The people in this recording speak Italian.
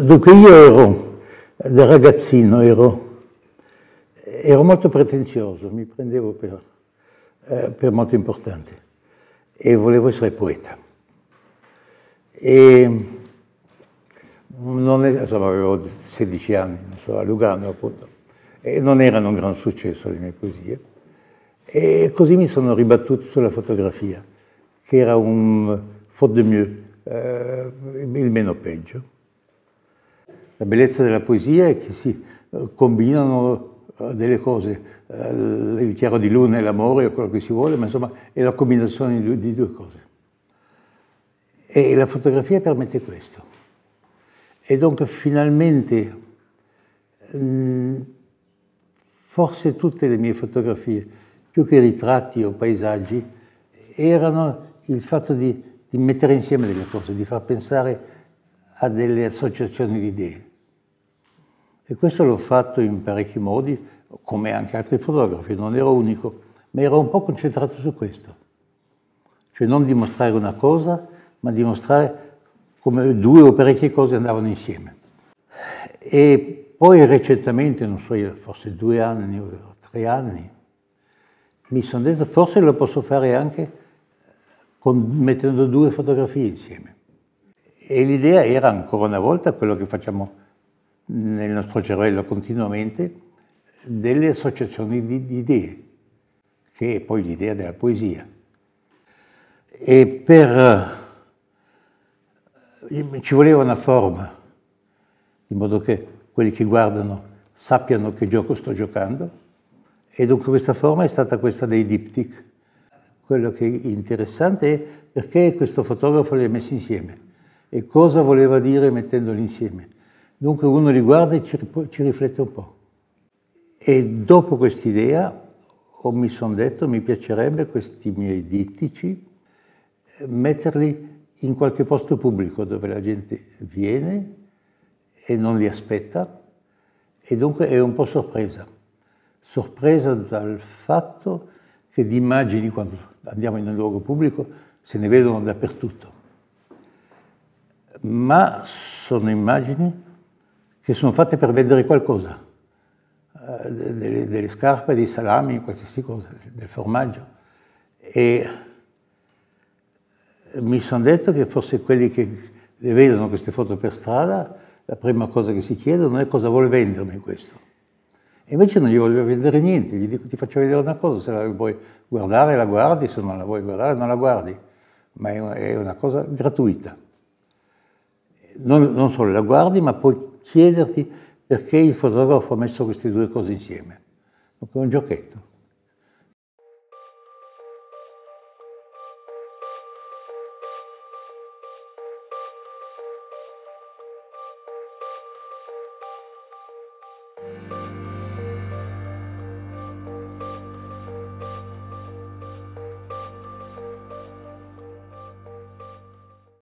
Dunque io ero, da ragazzino ero, ero molto pretenzioso, mi prendevo per, eh, per, molto importante e volevo essere poeta. E non è, insomma, avevo 16 anni, so, a Lugano appunto, e non erano un gran successo le mie poesie. E così mi sono ribattuto sulla fotografia, che era un faute de mieux, eh, il meno peggio. La bellezza della poesia è che si eh, combinano eh, delle cose, eh, il chiaro di luna e l'amore o quello che si vuole, ma insomma è la combinazione di due cose. E la fotografia permette questo. E dunque finalmente mm, forse tutte le mie fotografie, più che ritratti o paesaggi, erano il fatto di di mettere insieme delle cose, di far pensare a delle associazioni di idee. E questo l'ho fatto in parecchi modi, come anche altri fotografi, non ero unico, ma ero un po' concentrato su questo. Cioè non dimostrare una cosa, ma dimostrare come due o parecchie cose andavano insieme. E poi recentemente, non so, forse due anni o tre anni, mi sono detto forse lo posso fare anche con, mettendo due fotografie insieme. E l'idea era ancora una volta quello che facciamo nel nostro cervello continuamente, delle associazioni di, di idee, che è poi l'idea della poesia. E per... Eh, ci voleva una forma, in modo che quelli che guardano sappiano che gioco sto giocando, e dunque questa forma è stata questa dei diptych quello che è interessante è perché questo fotografo li ha messi insieme e cosa voleva dire mettendoli insieme. Dunque uno li guarda e ci, ci riflette un po'. E dopo quest'idea mi sono detto mi piacerebbe questi miei dittici metterli in qualche posto pubblico dove la gente viene e non li aspetta e dunque è un po' sorpresa, sorpresa dal fatto che di immagini, quando andiamo in un luogo pubblico, se ne vedono dappertutto. Ma sono immagini che sono fatte per vendere qualcosa, eh, delle, delle, scarpe, dei salami, qualsiasi cosa, del formaggio. E mi sono detto che forse quelli che le vedono queste foto per strada, la prima cosa che si chiedono è cosa vuole vendermi questo. E invece non gli voglio vedere niente, gli dico ti faccio vedere una cosa, se la vuoi guardare la guardi, se non la vuoi guardare non la guardi, ma è una, è una cosa gratuita. Non, non solo la guardi, ma puoi chiederti perché il fotografo ha messo queste due cose insieme. È un giochetto.